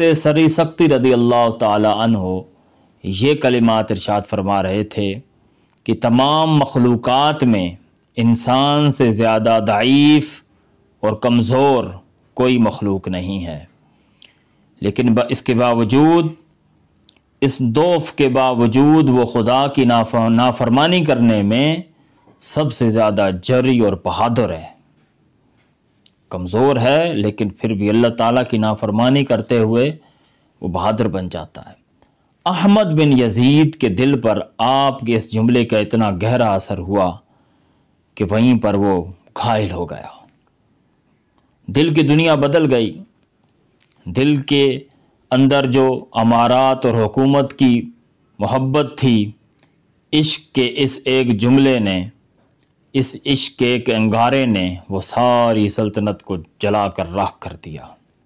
ते सरी सख्ती रदी अल्लाह हो ये कलिमात इरशाद फरमा रहे थे कि तमाम मखलूक में इंसान से ज़्यादा दाइफ और कमज़ोर कोई मखलूक नहीं है लेकिन इसके बावजूद इस दोफ के बावजूद वो खुदा की नाफ नाफरमानी करने में सबसे ज़्यादा जरी और बहादुर है कमज़ोर है लेकिन फिर भी अल्लाह ताला की नाफरमानी करते हुए वो बहादुर बन जाता है अहमद बिन यजीद के दिल पर आपके इस जुमले का इतना गहरा असर हुआ कि वहीं पर वो घायल हो गया दिल की दुनिया बदल गई दिल के अंदर जो अमारात और हुकूमत की मोहब्बत थी इश्क के इस एक जुमले ने इस इश्क के अंगारे ने वो सारी सल्तनत को जला कर राख कर दिया